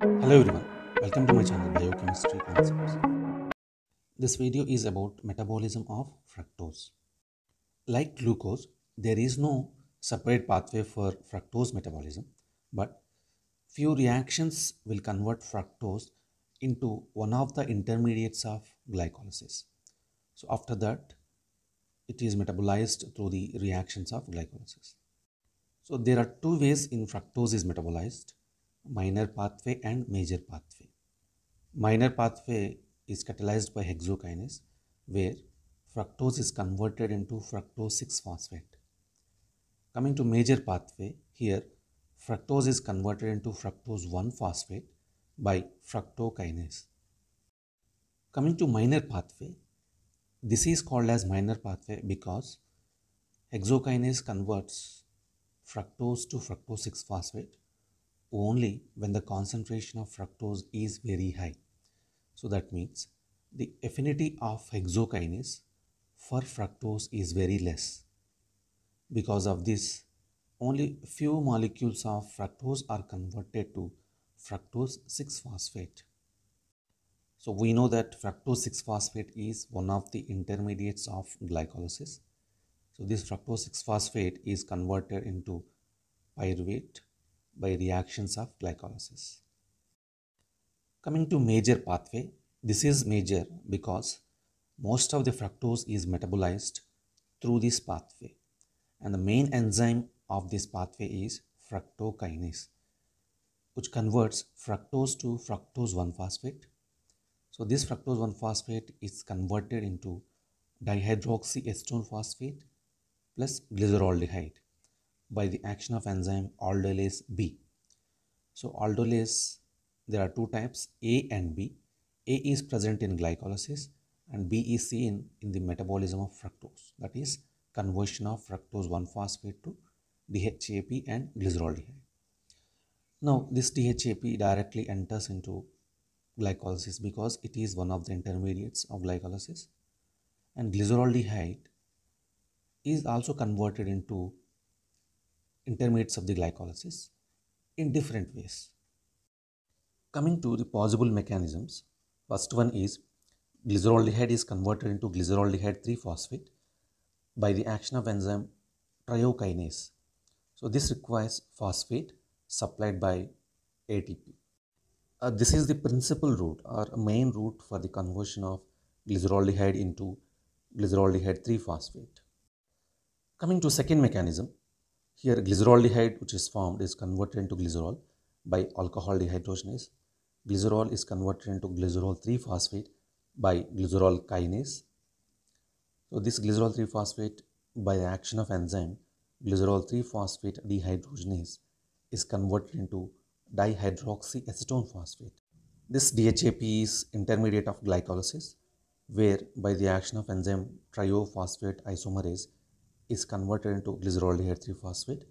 Hello everyone, welcome to my channel Biochemistry Concepts. This video is about metabolism of fructose. Like glucose, there is no separate pathway for fructose metabolism, but few reactions will convert fructose into one of the intermediates of glycolysis. So after that, it is metabolized through the reactions of glycolysis. So there are two ways in fructose is metabolized minor pathway and major pathway. Minor pathway is catalyzed by hexokinase where fructose is converted into fructose 6-phosphate. Coming to major pathway, here fructose is converted into fructose 1-phosphate by fructokinase. Coming to minor pathway, this is called as minor pathway because hexokinase converts fructose to fructose 6-phosphate only when the concentration of fructose is very high. So that means the affinity of hexokinase for fructose is very less. Because of this, only few molecules of fructose are converted to fructose 6-phosphate. So we know that fructose 6-phosphate is one of the intermediates of glycolysis. So this fructose 6-phosphate is converted into pyruvate by reactions of glycolysis. Coming to major pathway, this is major because most of the fructose is metabolized through this pathway and the main enzyme of this pathway is fructokinase which converts fructose to fructose 1-phosphate. So this fructose 1-phosphate is converted into dihydroxyacetone phosphate plus glyceraldehyde by the action of enzyme aldolase B. So aldolase, there are two types A and B. A is present in glycolysis and B is seen in the metabolism of fructose that is conversion of fructose 1-phosphate to DHAP and glyceraldehyde. Now this DHAP directly enters into glycolysis because it is one of the intermediates of glycolysis and glyceraldehyde is also converted into intermediates of the glycolysis in different ways. Coming to the possible mechanisms, first one is glyceraldehyde is converted into glyceraldehyde 3-phosphate by the action of enzyme triokinase. So this requires phosphate supplied by ATP. Uh, this is the principal route or main route for the conversion of glyceraldehyde into glyceraldehyde 3-phosphate. Coming to second mechanism, here glyceroldehyde, glyceraldehyde which is formed is converted into glycerol by alcohol dehydrogenase. Glycerol is converted into glycerol 3-phosphate by glycerol kinase. So this glycerol 3-phosphate by the action of enzyme glycerol 3-phosphate dehydrogenase is converted into dihydroxyacetone phosphate. This DHAP is intermediate of glycolysis where by the action of enzyme triophosphate isomerase is converted into glyceraldehyde 3-phosphate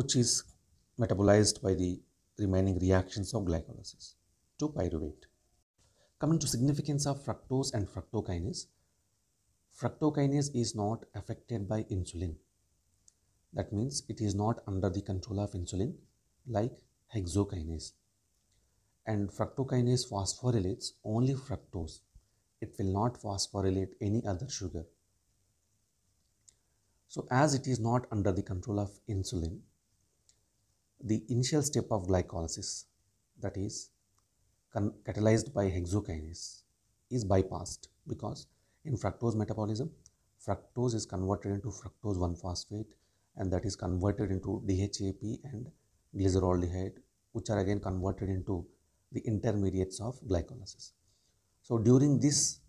which is metabolized by the remaining reactions of glycolysis to pyruvate. Coming to significance of fructose and fructokinase, fructokinase is not affected by insulin. That means it is not under the control of insulin like hexokinase. And fructokinase phosphorylates only fructose. It will not phosphorylate any other sugar. So as it is not under the control of insulin, the initial step of glycolysis that is catalyzed by hexokinase is bypassed because in fructose metabolism, fructose is converted into fructose 1-phosphate and that is converted into DHAP and glyceraldehyde which are again converted into the intermediates of glycolysis. So during this,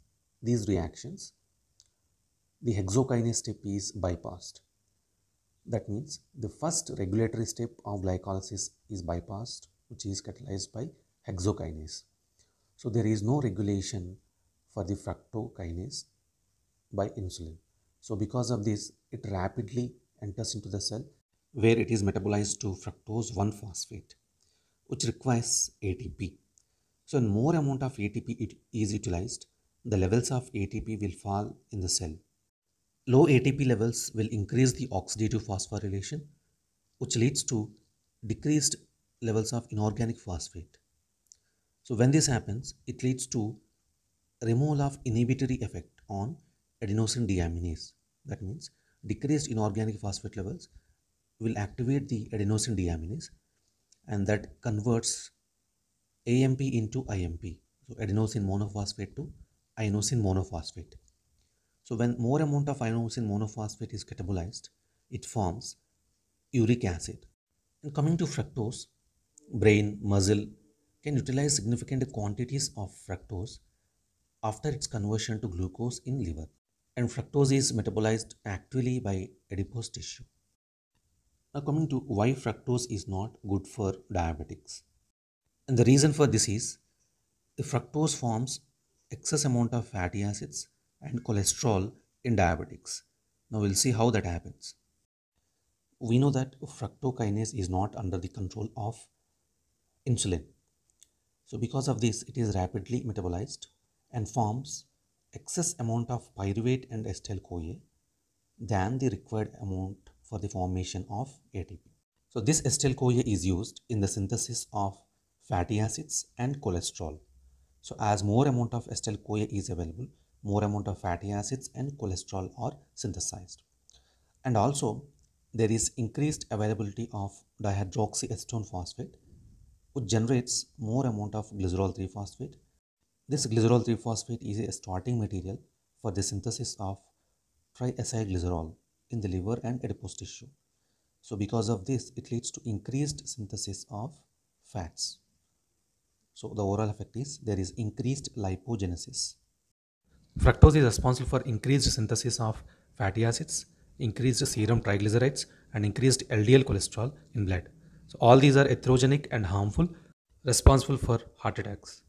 these reactions, the hexokinase step is bypassed. That means the first regulatory step of glycolysis is bypassed which is catalyzed by hexokinase. So there is no regulation for the fructokinase by insulin. So because of this it rapidly enters into the cell where it is metabolized to fructose 1-phosphate which requires ATP. So when more amount of ATP it is utilized the levels of ATP will fall in the cell Low ATP levels will increase the oxidative phosphorylation, which leads to decreased levels of inorganic phosphate. So when this happens, it leads to removal of inhibitory effect on adenosine deaminase. That means decreased inorganic phosphate levels will activate the adenosine deaminase and that converts AMP into IMP. So adenosine monophosphate to inosine monophosphate. So when more amount of ionosin monophosphate is catabolized, it forms uric acid. And coming to fructose, brain, muscle can utilize significant quantities of fructose after its conversion to glucose in liver. And fructose is metabolized actively by adipose tissue. Now coming to why fructose is not good for diabetics. And the reason for this is the fructose forms excess amount of fatty acids and cholesterol in diabetics. Now we'll see how that happens. We know that fructokinase is not under the control of insulin. So because of this, it is rapidly metabolized and forms excess amount of pyruvate and acetyl-CoA than the required amount for the formation of ATP. So this acetyl-CoA is used in the synthesis of fatty acids and cholesterol. So as more amount of acetyl-CoA is available, more amount of fatty acids and cholesterol are synthesized. And also there is increased availability of dihydroxyacetone phosphate which generates more amount of glycerol 3 phosphate. This glycerol 3 phosphate is a starting material for the synthesis of triacylglycerol in the liver and adipose tissue. So because of this it leads to increased synthesis of fats. So the overall effect is there is increased lipogenesis. Fructose is responsible for increased synthesis of fatty acids, increased serum triglycerides and increased LDL cholesterol in blood. So all these are atherogenic and harmful, responsible for heart attacks.